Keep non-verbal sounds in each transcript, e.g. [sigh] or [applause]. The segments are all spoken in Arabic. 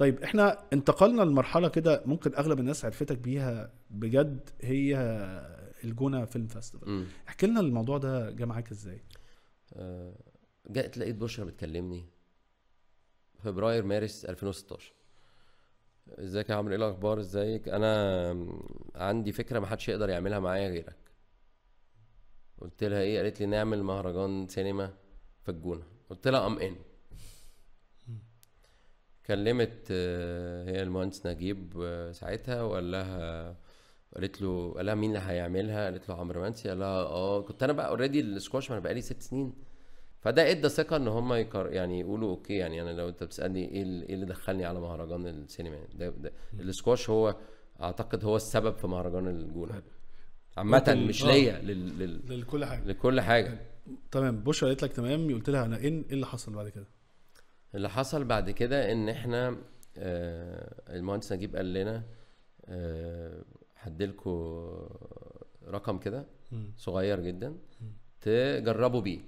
طيب احنا انتقلنا لمرحله كده ممكن اغلب الناس عرفتك بيها بجد هي الجونه فيلم فاستيفال احكي لنا الموضوع ده جه معاك ازاي أه لقيت بشرى بتكلمني فبراير مارس 2016 ازيك يا عمرو ايه الاخبار ازيك انا عندي فكره ما حدش يقدر يعملها معايا غيرك قلت لها ايه قالت لي نعمل مهرجان سينما في الجونه قلت لها ام ان كلمت آه، هي المهندس نجيب آه، ساعتها وقال لها قالت له قال لها مين اللي هيعملها قالت له عمرو منسي قال لها اه كنت انا بقى اوريدي السكواش ما انا بقالي ست سنين فده ادى ثقه ان هم يكر يعني يقولوا اوكي يعني انا لو انت بتسالني ايه, إيه اللي دخلني على مهرجان السينما يعني ده, ده السكواش هو اعتقد هو السبب في مهرجان الجونه طيب. عامة مش آه، ليا آه. لل... لل... لكل حاجة لكل حاجة تمام بوش قالت لك تمام قلت لها انا ايه, إيه اللي حصل بعد كده؟ اللي حصل بعد كده ان احنا آه، المهندس نجيب قال لنا آه، هديلكوا رقم كده صغير جدا تجربوا بيه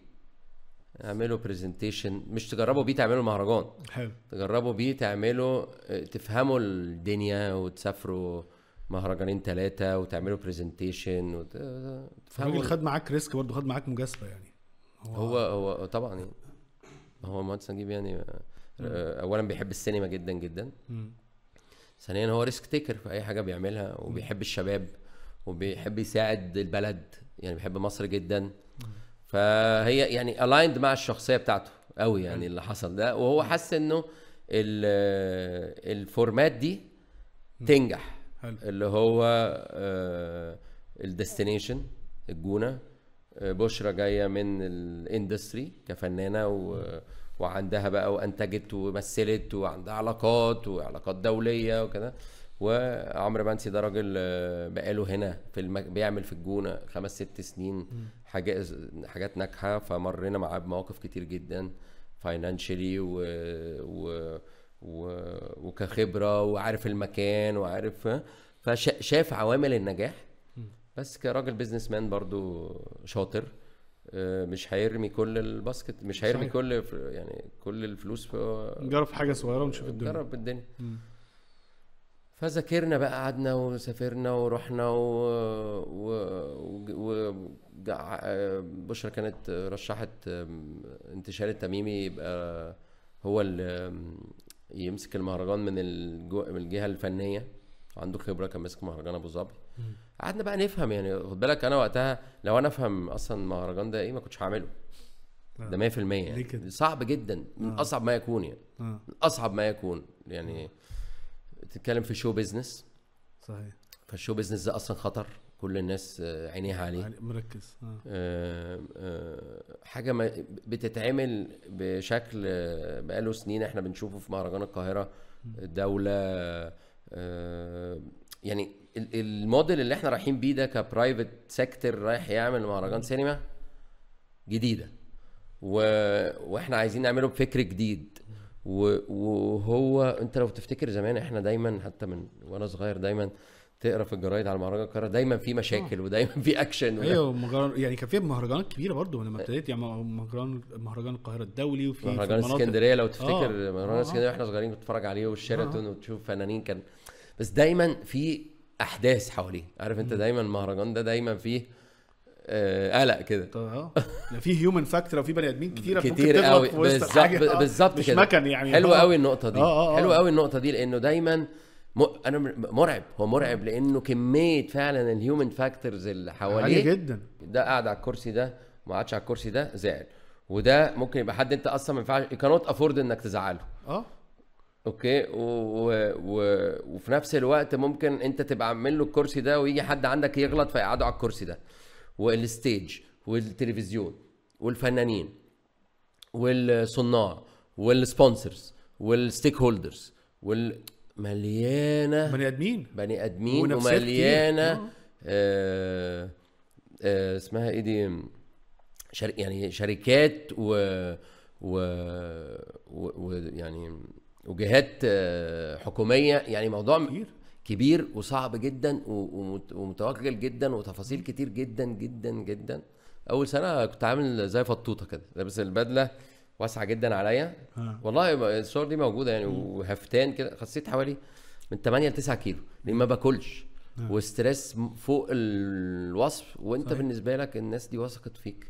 اعملوا برزنتيشن مش تجربوا بيه تعملوا مهرجان حلو تجربوا بيه تعملوا آه، تفهموا الدنيا وتسافروا مهرجانين ثلاثه وتعملوا برزنتيشن وتفهموا الراجل خد معاك ريسك برضه خد معاك مجازفه يعني هو هو, هو طبعا يعني هو المهندس نجيب يعني آه، اولا بيحب السينما جدا جدا ثانيا هو ريسك تيكر في اي حاجه بيعملها وبيحب الشباب وبيحب يساعد البلد يعني بيحب مصر جدا فهي يعني الايند مع الشخصيه بتاعته قوي يعني اللي حصل ده وهو حس انه الفورمات آه، دي تنجح اللي هو آه، الديستنيشن الجونه بشرى جايه من الاندستري كفنانه و... وعندها بقى وانتجت ومثلت وعندها علاقات وعلاقات دوليه وكده وعمرو منسي ده راجل آه، بقاله هنا في المك... بيعمل في الجونه خمس ست سنين حاجات حاجات ناجحه فمرينا معاه بمواقف كتير جدا فاينانشلي و... و... و... وكخبره وعارف المكان وعارف فشاف عوامل النجاح بس كراجل بيزنس مان برضو شاطر آه، مش هيرمي كل الباسكت مش هيرمي كل يعني كل الفلوس في جرب حاجه صغيره ونشوف الدنيا جرب الدنيا فذاكرنا بقى قعدنا وسافرنا ورحنا و... و... و... جع... آه، بشرى كانت رشحت انتشار التميمي يبقى هو اللي يمسك المهرجان من, الجو... من الجهه الفنيه عنده خبره كان ماسك مهرجان ابو ظبي قعدنا بقى نفهم يعني خد بالك انا وقتها لو انا افهم اصلا المهرجان ده ايه ما كنتش هعمله آه. ده 100% يعني كده؟ صعب جدا من آه. اصعب ما يكون يعني آه. من اصعب ما يكون يعني تتكلم في شو بيزنس صحيح فالشو بيزنس ده اصلا خطر كل الناس آه، عينيها عليه مركز آه. آه آه حاجه ما بتتعمل بشكل بقاله سنين احنا بنشوفه في مهرجان القاهره دوله آه، يعني الموديل اللي احنا رايحين بيه ده كبرايفت سيكتور رايح يعمل مهرجان سينما جديده و... واحنا عايزين نعمله بفكر جديد و... وهو انت لو تفتكر زمان احنا دايما حتى من وانا صغير دايما آه تقرا في الجرايد على مهرجان القاهره دايما في مشاكل أوه. ودايما في اكشن ايوه مهرجان يعني كان في مهرجانات كبيره برضو لما ابتديت يعني مهرجان مهرجان القاهره الدولي وفي مهرجان اسكندريه لو تفتكر أوه. مهرجان آه. اسكندريه واحنا صغيرين بنتفرج عليه آه. والشيراتون وتشوف فنانين كان بس دايما في احداث حواليه عارف انت دايما المهرجان ده دايما فيه آه، قلق آه كده اه يعني في هيومن فاكتور وفي بني ادمين كتيره كتير قوي بالظبط بالظبط كده مش مكن يعني حلوه قوي النقطه دي حلوه قوي النقطه دي لانه دايما انا مرعب هو مرعب لانه كميه فعلا الهيومن فاكتورز اللي حواليه عاليه جدا ده قاعد على الكرسي ده ما قعدش على الكرسي ده زعل وده ممكن يبقى حد انت اصلا ما ينفعش كانوت افورد انك تزعله اه اوكي و... و... و... وفي نفس الوقت ممكن انت تبقى عامل له الكرسي ده ويجي حد عندك يغلط فيقعده على الكرسي ده والستيج والتلفزيون والفنانين والصناع والسبونسرز والستيك هولدرز وال مليانه بني ادمين بني ادمين ومليانه آه. آه آه اسمها ايه دي شر... يعني شركات و و, و... و... يعني وجهات آه، حكوميه يعني موضوع كبير كبير وصعب جدا ومتوكل جدا وتفاصيل كتير جدا جدا جدا اول سنه كنت عامل زي فطوطه كده لابس البدله واسعه جدا عليا والله الصور دي موجوده يعني وهفتان كده خسيت حوالي من 8 ل 9 كيلو لان ما باكلش وستريس فوق الوصف وانت صحيح. بالنسبه لك الناس دي وثقت فيك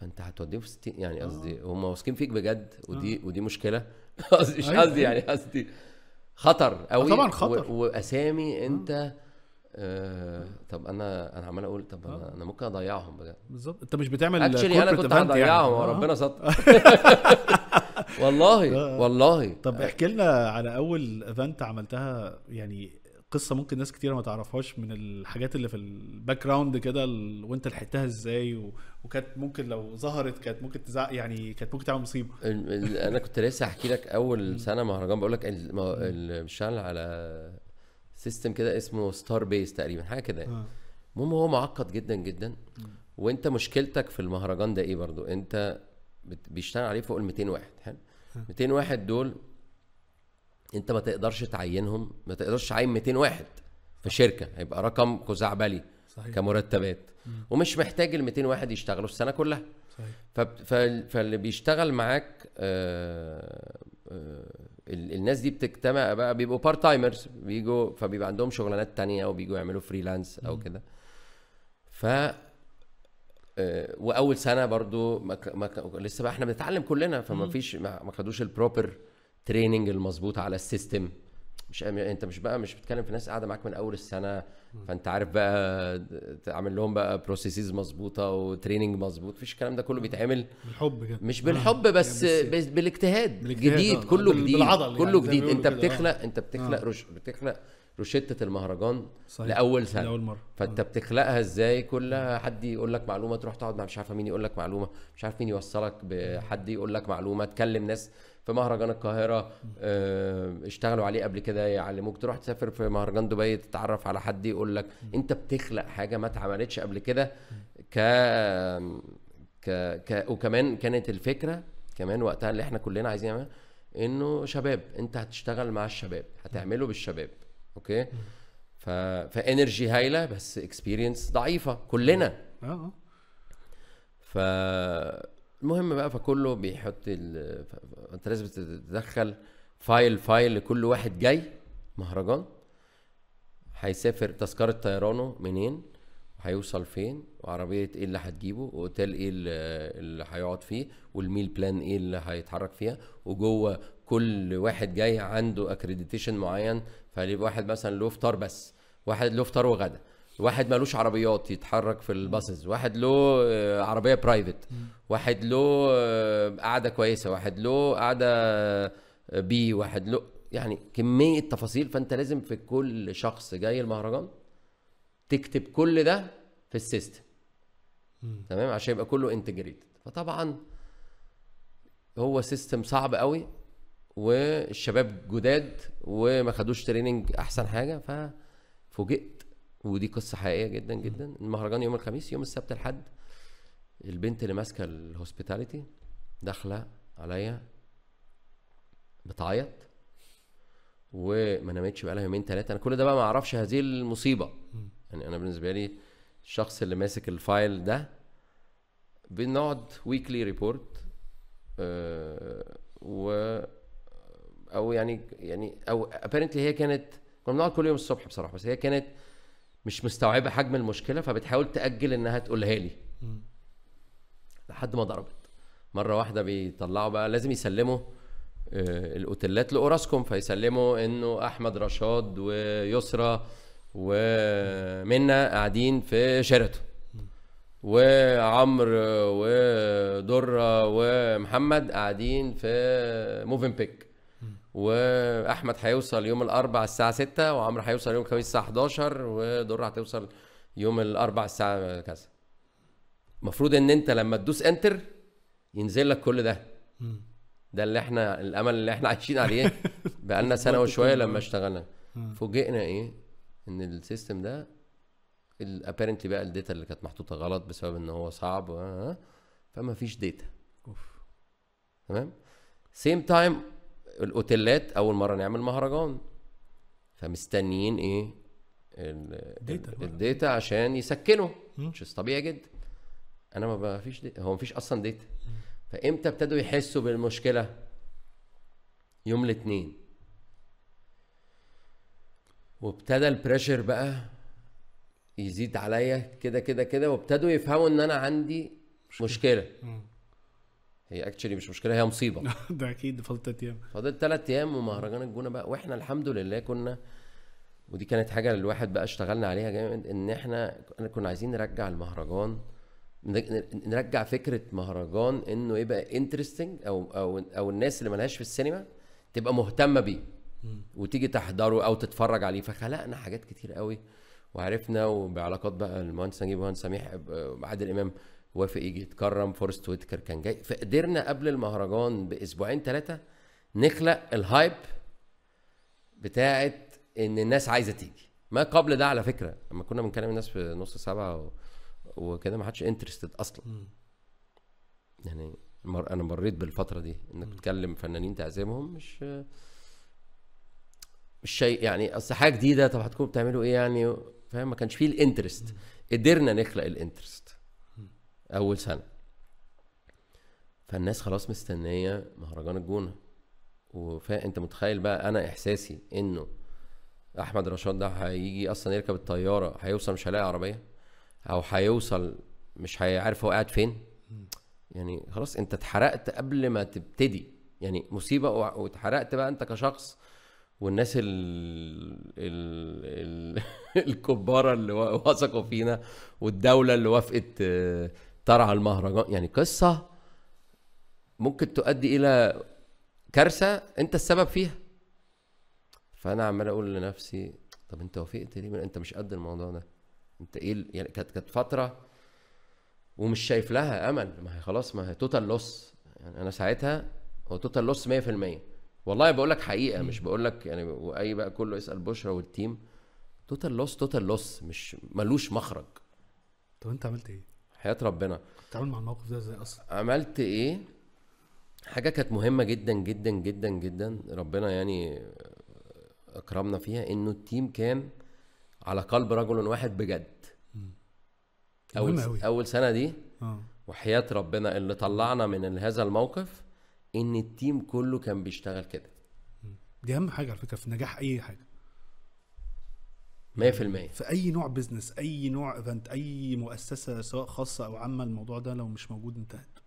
فانت هتوديهم في 60 يعني آه. قصدي هم واثقين فيك بجد ودي آه. ودي مشكله [laughs] قصدي مش قصدي يعني قصدي خطر آه، قوي طبعا خطر واسامي انت آه. طب انا انا عمال اقول طب انا, آه. أنا ممكن اضيعهم بجد بالظبط انت مش بتعمل اكشلي انا كنت يعني. هضيعهم آه. وربنا سطر [laughs] والله آه. والله طب احكي لنا على اول ايفنت عملتها يعني قصه ممكن ناس كتير ما تعرفهاش من الحاجات اللي في الباك جراوند كده وانت لحقتها ازاي وكانت ممكن لو ظهرت كانت ممكن تزعق يعني كانت ممكن تعمل مصيبه انا كنت لسه هحكي لك اول [laughs] سنه مهرجان بقول لك الشغل على سيستم كده اسمه ستار بيس تقريبا حاجه كده يعني. آه. المهم هو معقد جدا جدا وانت مشكلتك في المهرجان ده ايه برضو انت بيشتغل عليه فوق ال 200 واحد حلو 200 آه. واحد دول انت ما تقدرش تعينهم ما تقدرش تعين 200 واحد في شركه هيبقى رقم خزعبلي صحيح. كمرتبات مم. ومش محتاج ال 200 واحد يشتغلوا السنه كلها صحيح. فاللي بيشتغل معاك آه، الناس دي بتجتمع بقى بيبقوا بارت تايمرز بيجوا فبيبقى عندهم شغلانات تانية او بيجوا يعملوا فريلانس او كده ف آه، واول سنه برضو ما ك... ما ك... لسه بقى احنا بنتعلم كلنا فما فيش ما خدوش البروبر تريننج المظبوط على السيستم مش انت مش بقى مش بتتكلم في ناس قاعده معاك من اول السنه فانت عارف بقى تعمل لهم بقى بروسيسز مظبوطه وتريننج مظبوط مفيش الكلام ده كله بيتعمل بالحب كده مش آه. بالحب يعني بس, بس بالاجتهاد, بالاجتهاد جديد آه. كله جديد يعني كله جديد انت آه. بتخلق انت بتخلق رش... بتخلق روشته المهرجان صحيح. لاول سنه لاول مره فانت آه. بتخلقها ازاي كلها حد يقول لك معلومه تروح تقعد مع مش عارفه مين يقول لك معلومه مش عارف مين يوصلك بحد يقول لك معلومه تكلم ناس في مهرجان القاهره آه، اشتغلوا عليه قبل كده يعلموك تروح تسافر في مهرجان دبي تتعرف على حد يقول لك انت بتخلق حاجه ما اتعملتش قبل كده ك... ك ك وكمان كانت الفكره كمان وقتها اللي احنا كلنا عايزين نعملها انه شباب انت هتشتغل مع الشباب هتعمله بالشباب اوكي ف... فانرجي هايله بس اكسبيرينس ضعيفه كلنا آه،, اه ف المهم بقى فكله بيحط ال... انت لازم تدخل فايل فايل لكل واحد جاي مهرجان هيسافر تذكره طيرانه منين هيوصل فين وعربيه ايه اللي هتجيبه واوتيل ايه اللي هيقعد فيه والميل بلان ايه اللي هيتحرك فيها وجوه كل واحد جاي عنده اكريديتيشن معين فيبقى واحد مثلا له فطار بس واحد له فطار وغدا واحد مالوش عربيات يتحرك في الباصز واحد له آه، عربيه برايفت واحد له آه، قاعده كويسه واحد له قاعده بي آه، واحد له يعني كميه تفاصيل فانت لازم في كل شخص جاي المهرجان تكتب كل ده في السيستم تمام عشان يبقى كله انتجريتد فطبعا هو سيستم صعب قوي والشباب جداد وما خدوش تريننج احسن حاجه ففوجئت ودي قصه حقيقيه جدا جدا المهرجان يوم الخميس يوم السبت الحد البنت اللي ماسكه الهوسبيتاليتي داخله عليا بتعيط وما نامتش بقالها يومين ثلاثه انا كل ده بقى ما اعرفش هذه المصيبه يعني انا بالنسبه لي الشخص اللي ماسك الفايل ده بنقعد ويكلي ريبورت أه و او يعني يعني او ابيرنتلي هي كانت كنا بنقعد كل يوم الصبح بصراحه بس هي كانت مش مستوعبه حجم المشكله فبتحاول تاجل انها تقولها لي لحد ما ضربت مره واحده بيطلعوا بقى لازم يسلموا آه، الاوتيلات لاوراسكوم فيسلموا انه احمد رشاد ويسرى ومنا قاعدين في شيراتون وعمرو ودره ومحمد قاعدين في بيك واحمد هيوصل يوم الاربع الساعه 6 وعمرو هيوصل يوم الخميس الساعه 11 ودره هتوصل يوم الاربع الساعه كذا المفروض ان انت لما تدوس انتر ينزل لك كل ده ده اللي احنا الامل اللي احنا عايشين عليه [laughs] بقالنا سنه وشويه لما اشتغلنا فوجئنا ايه ان السيستم ده الابيرنتلي بقى الداتا اللي كانت محطوطه غلط بسبب ان هو صعب آه، آه، فما فيش داتا تمام سيم تايم الاوتيلات اول مره نعمل مهرجان فمستنيين ايه الداتا عشان يسكنوا مش طبيعي جدا انا ما فيش هو ما فيش اصلا داتا فامتى ابتدوا يحسوا بالمشكله يوم الاثنين وابتدى البريشر بقى يزيد عليا كده كده كده وابتدوا يفهموا ان انا عندي مشكله, مشكلة. هي اكشلي مش مشكله هي مصيبه [laughs] ده اكيد فاضل ثلاث ايام فاضل ثلاث ايام ومهرجان الجونه بقى واحنا الحمد لله كنا ودي كانت حاجه الواحد بقى اشتغلنا عليها جامد ان احنا كنا عايزين نرجع المهرجان نرجع فكره مهرجان انه يبقى انترستنج او او او الناس اللي ملهاش في السينما تبقى مهتمه بيه وتيجي تحضره او تتفرج عليه فخلقنا حاجات كتير قوي وعرفنا وبعلاقات بقى المهندس نجيب ومهندس سميح عادل امام وافق يجي يتكرم فورست ويتكر كان جاي فقدرنا قبل المهرجان باسبوعين ثلاثه نخلق الهايب بتاعه ان الناس عايزه تيجي ما قبل ده على فكره لما كنا بنكلم الناس في نص سبعه و... وكده ما حدش انترستد اصلا يعني مر... انا مريت بالفتره دي انك بتكلم فنانين تعزمهم مش مش شيء يعني اصل حاجه جديده طب هتكونوا بتعملوا ايه يعني فاهم ما كانش فيه الانترست قدرنا نخلق الانترست اول سنه فالناس خلاص مستنيه مهرجان الجونه وانت متخيل بقى انا احساسي انه احمد رشاد ده هيجي اصلا يركب الطياره هيوصل مش هيلاقي عربيه او هيوصل مش هيعرف هو قاعد فين يعني خلاص انت اتحرقت قبل ما تبتدي يعني مصيبه واتحرقت بقى انت كشخص والناس ال ال ال [laughs] الكباره اللي وثقوا فينا والدوله اللي وافقت ترعى المهرجان يعني قصه ممكن تؤدي الى كارثه انت السبب فيها فانا عمال اقول لنفسي طب انت وافقت ليه انت مش قد الموضوع ده انت ايه يعني كانت كانت فتره ومش شايف لها امل ما هي خلاص ما هي توتال لوس يعني انا ساعتها هو توتال لوس 100% والله بقول لك حقيقه مش بقول لك يعني واي بقى كله يسال بشرى والتيم توتال لوس توتال لوس مش ملوش مخرج طب انت عملت ايه؟ حياه ربنا تعامل مع الموقف ده ازاي اصلا عملت ايه حاجه كانت مهمه جدا جدا جدا جدا ربنا يعني اكرمنا فيها انه التيم كان على قلب رجل واحد بجد اول أوي. اول سنه دي آه. وحياه ربنا اللي طلعنا من هذا الموقف ان التيم كله كان بيشتغل كده دي اهم حاجه على فكره في نجاح اي حاجه 100% في اي نوع بزنس اي نوع ايفنت اي مؤسسه سواء خاصه او عامه الموضوع ده لو مش موجود انتهت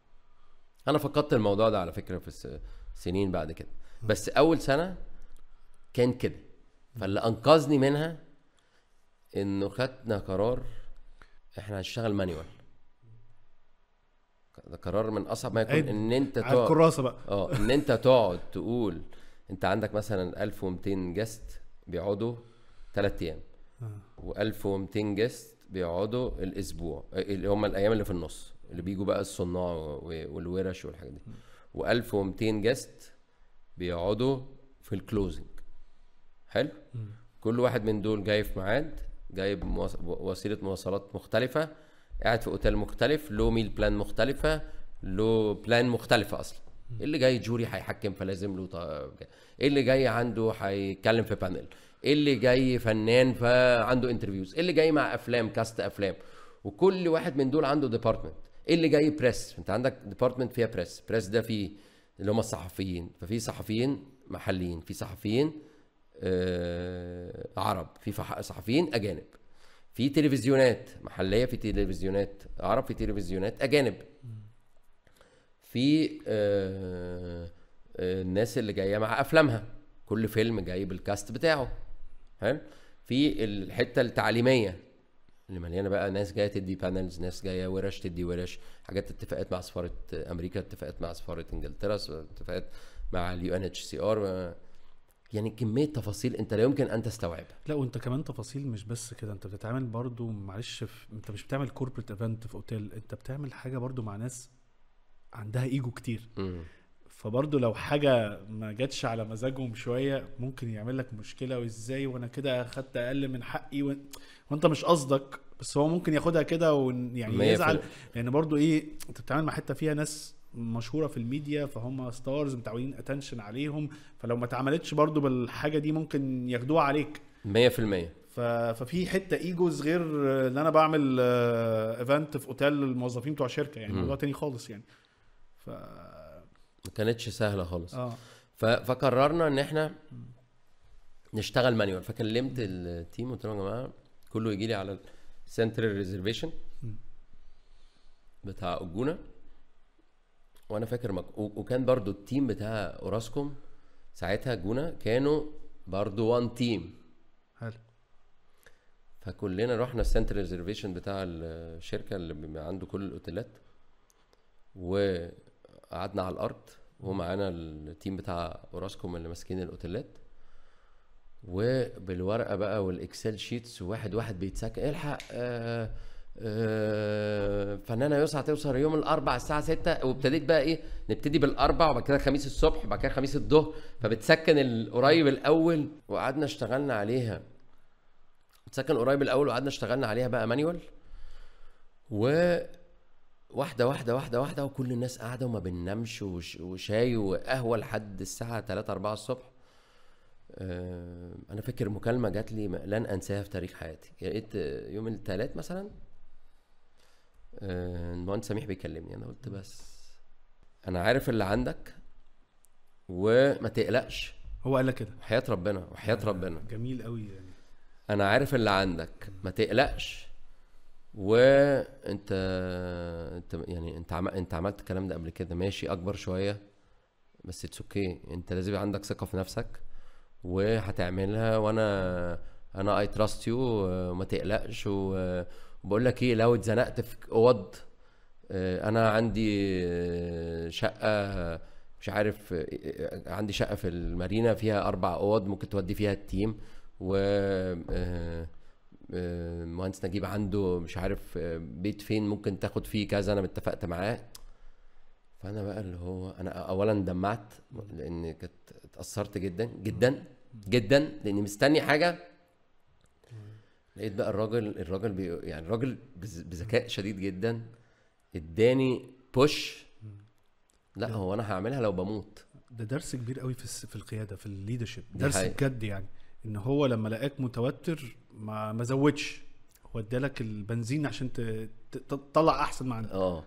انا فقدت الموضوع ده على فكره في سنين بعد كده بس اول سنه كان كده فاللي انقذني منها انه خدنا قرار احنا هنشتغل مانيوال ده قرار من اصعب ما يكون ان انت تقعد الكراسه بقى اه ان انت تقعد تقول انت عندك مثلا 1200 جست بيقعدوا ثلاث ايام و1200 جست بيقعدوا الاسبوع اللي هم الايام اللي في النص اللي بيجوا بقى الصناع والورش والحاجات دي و1200 جست بيقعدوا في الكلوزنج حلو كل واحد من دول جاي في ميعاد جايب وسيله مواصلات مختلفه قاعد في اوتيل مختلف له ميل بلان مختلفه له بلان مختلفه اصلا اللي جاي جوري هيحكم فلازم له طيب. اللي جاي عنده هيتكلم في بانل اللي جاي فنان فعنده انترفيوز اللي جاي مع افلام كاست افلام وكل واحد من دول عنده ديبارتمنت اللي جاي بريس انت عندك ديبارتمنت فيها بريس بريس ده فيه اللي هم الصحفيين ففي صحفيين محليين في صحفيين آه عرب في صحفيين اجانب في تلفزيونات محليه في تلفزيونات عرب في تلفزيونات اجانب في آه, آه، الناس اللي جايه مع افلامها كل فيلم جايب الكاست بتاعه فاهم في الحته التعليميه اللي مليانه بقى ناس جايه تدي بانلز ناس جايه ورش تدي ورش حاجات اتفاقات مع سفاره امريكا اتفاقات مع سفاره انجلترا اتفاقات مع اليو ان اتش سي ار يعني كميه تفاصيل انت لا يمكن ان تستوعبها لا وانت كمان تفاصيل مش بس كده انت بتتعامل برضو معلش في... انت مش بتعمل كوربريت ايفنت في اوتيل انت بتعمل حاجه برضو مع ناس عندها ايجو كتير فبرضه لو حاجه ما جاتش على مزاجهم شويه ممكن يعمل لك مشكله وازاي وانا كده اخدت اقل من حقي و... وانت مش قصدك بس هو ممكن ياخدها كده ويعني يزعل لان يعني برضه ايه انت بتتعامل مع حته فيها ناس مشهوره في الميديا فهم ستارز متعودين اتنشن عليهم فلو ما اتعملتش برضه بالحاجه دي ممكن ياخدوها عليك 100% ففي حته ايجوز غير ان انا بعمل ايفنت آه، في اوتيل للموظفين بتوع شركه يعني موضوع تاني خالص يعني ف ما كانتش سهله خالص اه فقررنا ان احنا نشتغل مانيوال فكلمت التيم قلت لهم يا جماعه كله يجي لي على السنترال ريزرفيشن بتاع الجونه وانا فاكر مك... وكان برضو التيم بتاع اوراسكوم ساعتها الجونه كانوا برضو وان تيم حلو فكلنا رحنا السنترال ريزرفيشن بتاع الشركه اللي عنده كل الاوتيلات و قعدنا على الارض ومعانا التيم بتاع اوراسكوم اللي ماسكين الاوتيلات وبالورقه بقى والاكسل شيتس واحد واحد بيتسكن الحق آه آه فنانه يسعى توصل يوم الاربع الساعه 6 وابتديت بقى ايه نبتدي بالاربع وبعد كده خميس الصبح وبعد كده خميس الظهر فبتسكن القريب الاول وقعدنا اشتغلنا عليها بتسكن القريب الاول وقعدنا اشتغلنا عليها بقى مانيوال و واحدة واحدة واحدة واحدة وكل الناس قاعدة وما بننامش وشاي وقهوة لحد الساعة 3 4 الصبح آه، أنا فاكر مكالمة جات لي لن أنساها في تاريخ حياتي يا ريت آه، يوم الثلاث مثلا آه، المهندس سميح بيكلمني أنا قلت بس أنا عارف اللي عندك وما تقلقش هو قال لك كده وحياة ربنا وحياة ربنا جميل قوي يعني انا عارف اللي عندك ما تقلقش وانت انت يعني انت عم... انت عملت الكلام ده قبل كده ماشي اكبر شويه بس اتس اوكي انت لازم يبقى عندك ثقه في نفسك وهتعملها وانا انا اي تراست يو ما تقلقش وبقول لك ايه لو اتزنقت في اوض آه، انا عندي آه، شقه مش عارف آه، عندي شقه في المارينا فيها اربع اوض ممكن تودي فيها التيم و آه، مهندس نجيب عنده مش عارف آه، بيت فين ممكن تاخد فيه كذا انا اتفقت معاه فانا بقى اللي هو انا اولا دمعت لان كنت اتاثرت جدا جدا جدا لاني مستني حاجه لقيت بقى الراجل الراجل بي يعني الراجل بذكاء شديد جدا اداني بوش لا هو انا هعملها لو بموت ده درس كبير قوي في في القياده في الليدرشيب درس بجد يعني ان هو لما لقاك متوتر ما ما زودش هو ادالك البنزين عشان تطلع احسن ما عندك آه.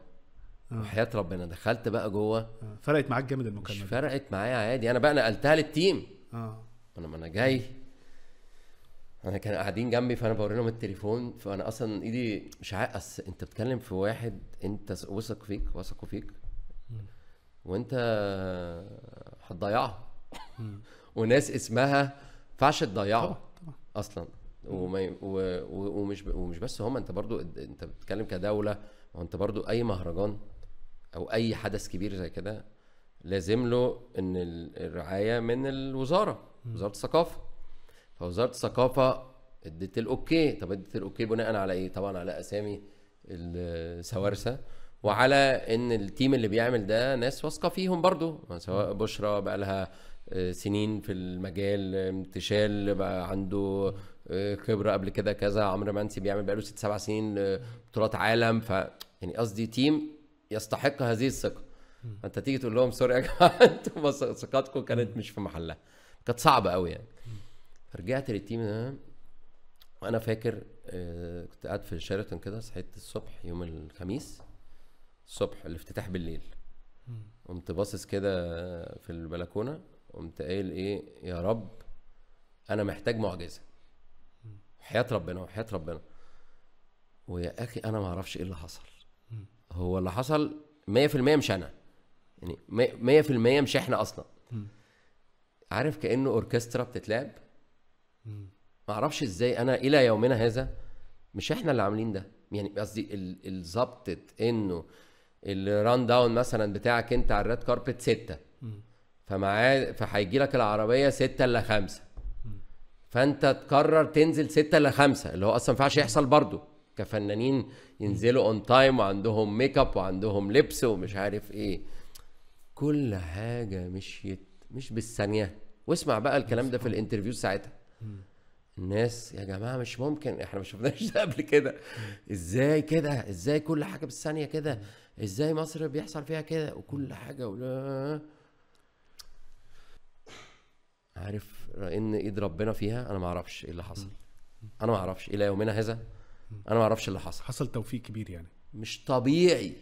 اه وحياه ربنا دخلت بقى جوه آه. فرقت معاك جامد المكالمه مش فرقت معايا عادي انا بقى نقلتها للتيم اه انا ما انا جاي انا كانوا قاعدين جنبي فانا بوريلهم التليفون فانا اصلا ايدي مش عاقص انت بتتكلم في واحد انت وثق فيك وثقوا فيك وانت هتضيعها وناس اسمها ينفعش تضيعه اصلا وما ي... و... و... ومش ب... ومش بس هم انت برضو انت بتتكلم كدوله وانت برضو اي مهرجان او اي حدث كبير زي كده لازم له ان الرعايه من الوزاره م. وزاره الثقافه فوزاره الثقافه اديت الاوكي طب اديت الاوكي بناء على ايه طبعا على اسامي السوارسه وعلى ان التيم اللي بيعمل ده ناس واثقه فيهم برضو سواء بشرى بقى لها آه، سنين في المجال تشال بقى عنده آه، خبره قبل كده كذا عمرو منسي بيعمل بقاله ست سبع سنين آه، بطولات عالم ف يعني قصدي تيم يستحق هذه الثقه انت تيجي تقول لهم سوري يا جماعه [laughs] انتوا ثقتكم كانت مش في محلها كانت صعبه قوي يعني رجعت للتيم ده وانا فاكر كنت قاعد في شيراتون كده صحيت الصبح يوم الخميس الصبح الافتتاح بالليل قمت باصص كده في البلكونه قمت قايل ايه يا رب انا محتاج معجزه حياه ربنا وحياه ربنا ويا اخي انا ما اعرفش ايه اللي حصل هو اللي حصل 100% مش انا يعني 100% مش احنا اصلا عارف كانه اوركسترا بتتلعب ما اعرفش ازاي انا الى يومنا هذا مش احنا اللي عاملين ده يعني قصدي الظبطت انه الران داون مثلا بتاعك انت على الريد كاربت ستة فمعاه فهيجي لك العربيه 6 الا 5 فانت تقرر تنزل 6 الا 5 اللي هو اصلا ما ينفعش يحصل برضه كفنانين ينزلوا اون تايم وعندهم ميك اب وعندهم لبس ومش عارف ايه كل حاجه مشيت مش بالثانيه واسمع بقى الكلام ده في الانترفيو ساعتها الناس يا جماعه مش ممكن احنا ما شفناش ده قبل كده ازاي كده ازاي كل حاجه بالثانيه كده ازاي مصر بيحصل فيها كده وكل حاجه ولا عارف ان ايد ربنا فيها انا ما اعرفش ايه اللي حصل انا ما اعرفش الى يومنا هذا انا ما اعرفش اللي حصل حصل توفيق كبير يعني مش طبيعي